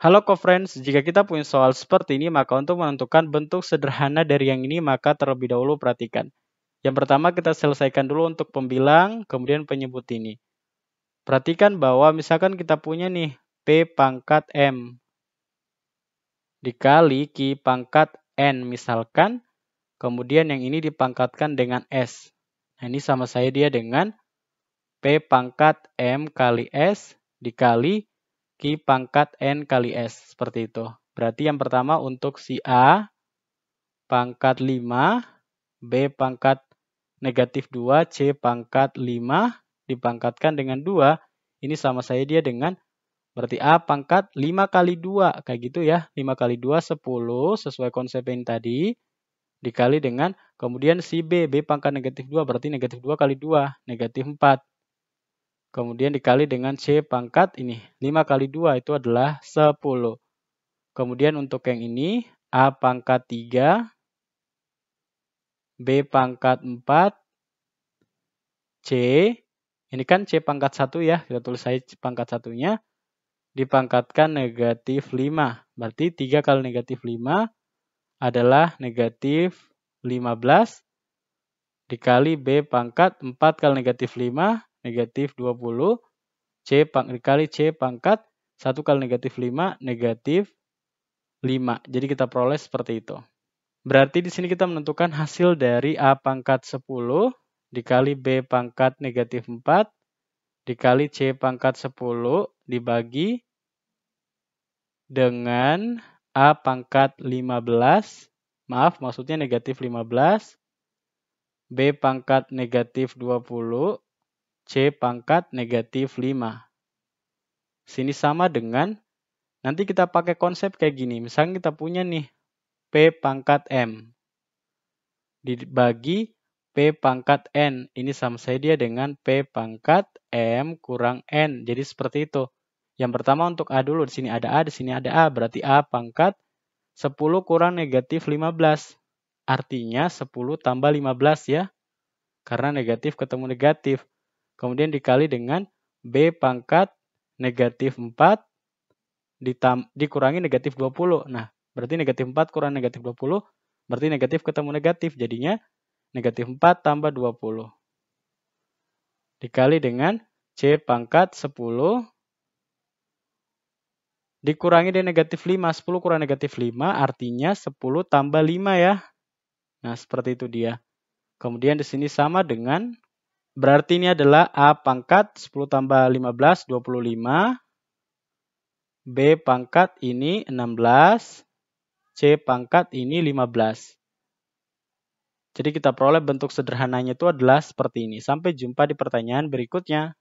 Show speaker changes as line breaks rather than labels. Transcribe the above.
Halo co-friends, jika kita punya soal seperti ini, maka untuk menentukan bentuk sederhana dari yang ini, maka terlebih dahulu perhatikan. Yang pertama kita selesaikan dulu untuk pembilang, kemudian penyebut ini. Perhatikan bahwa misalkan kita punya nih, P pangkat M dikali Q pangkat N misalkan, kemudian yang ini dipangkatkan dengan S. Nah, ini sama saya dia dengan P pangkat M kali S dikali Q pangkat N kali S. Seperti itu. Berarti yang pertama untuk si A pangkat 5, B pangkat negatif 2, C pangkat 5, dipangkatkan dengan 2. Ini sama saya dia dengan berarti A pangkat 5 kali 2. Kayak gitu ya. 5 kali 2, 10 sesuai konsep yang tadi. Dikali dengan kemudian si B, B pangkat negatif 2, berarti negatif 2 kali 2, negatif 4. Kemudian dikali dengan C pangkat ini. 5 kali 2 itu adalah 10. Kemudian untuk yang ini, A pangkat 3, B pangkat 4, C. Ini kan C pangkat 1 ya, kita tulis saja C pangkat satunya. Dipangkatkan negatif 5. Berarti 3 kali negatif 5 adalah negatif 15 dikali B pangkat 4 kali negatif 5 negatif 20. C pang, dikali C pangkat 1 kali negatif 5, negatif 5. Jadi kita peroleh seperti itu. Berarti di sini kita menentukan hasil dari A pangkat 10 dikali B pangkat negatif 4 dikali C pangkat 10 dibagi dengan A pangkat 15. Maaf, maksudnya negatif 15. B pangkat negatif 20 C pangkat negatif 5. Sini sama dengan, nanti kita pakai konsep kayak gini. Misalnya kita punya nih P pangkat M. Dibagi P pangkat N. Ini sama saja dia dengan P pangkat M kurang N. Jadi seperti itu. Yang pertama untuk A dulu. Di sini ada A, di sini ada A. Berarti A pangkat 10 kurang negatif 15. Artinya 10 tambah 15 ya. Karena negatif ketemu negatif kemudian dikali dengan B pangkat negatif 4 ditam dikurangi negatif 20. Nah, berarti negatif 4 kurang negatif 20, berarti negatif ketemu negatif. Jadinya negatif 4 tambah 20. Dikali dengan C pangkat 10. Dikurangi dengan negatif 5. 10 kurang negatif 5 artinya 10 tambah 5 ya. Nah, seperti itu dia. Kemudian di sini sama dengan Berarti ini adalah A pangkat 10 tambah 15, 25. B pangkat ini 16. C pangkat ini 15. Jadi kita peroleh bentuk sederhananya itu adalah seperti ini. Sampai jumpa di pertanyaan berikutnya.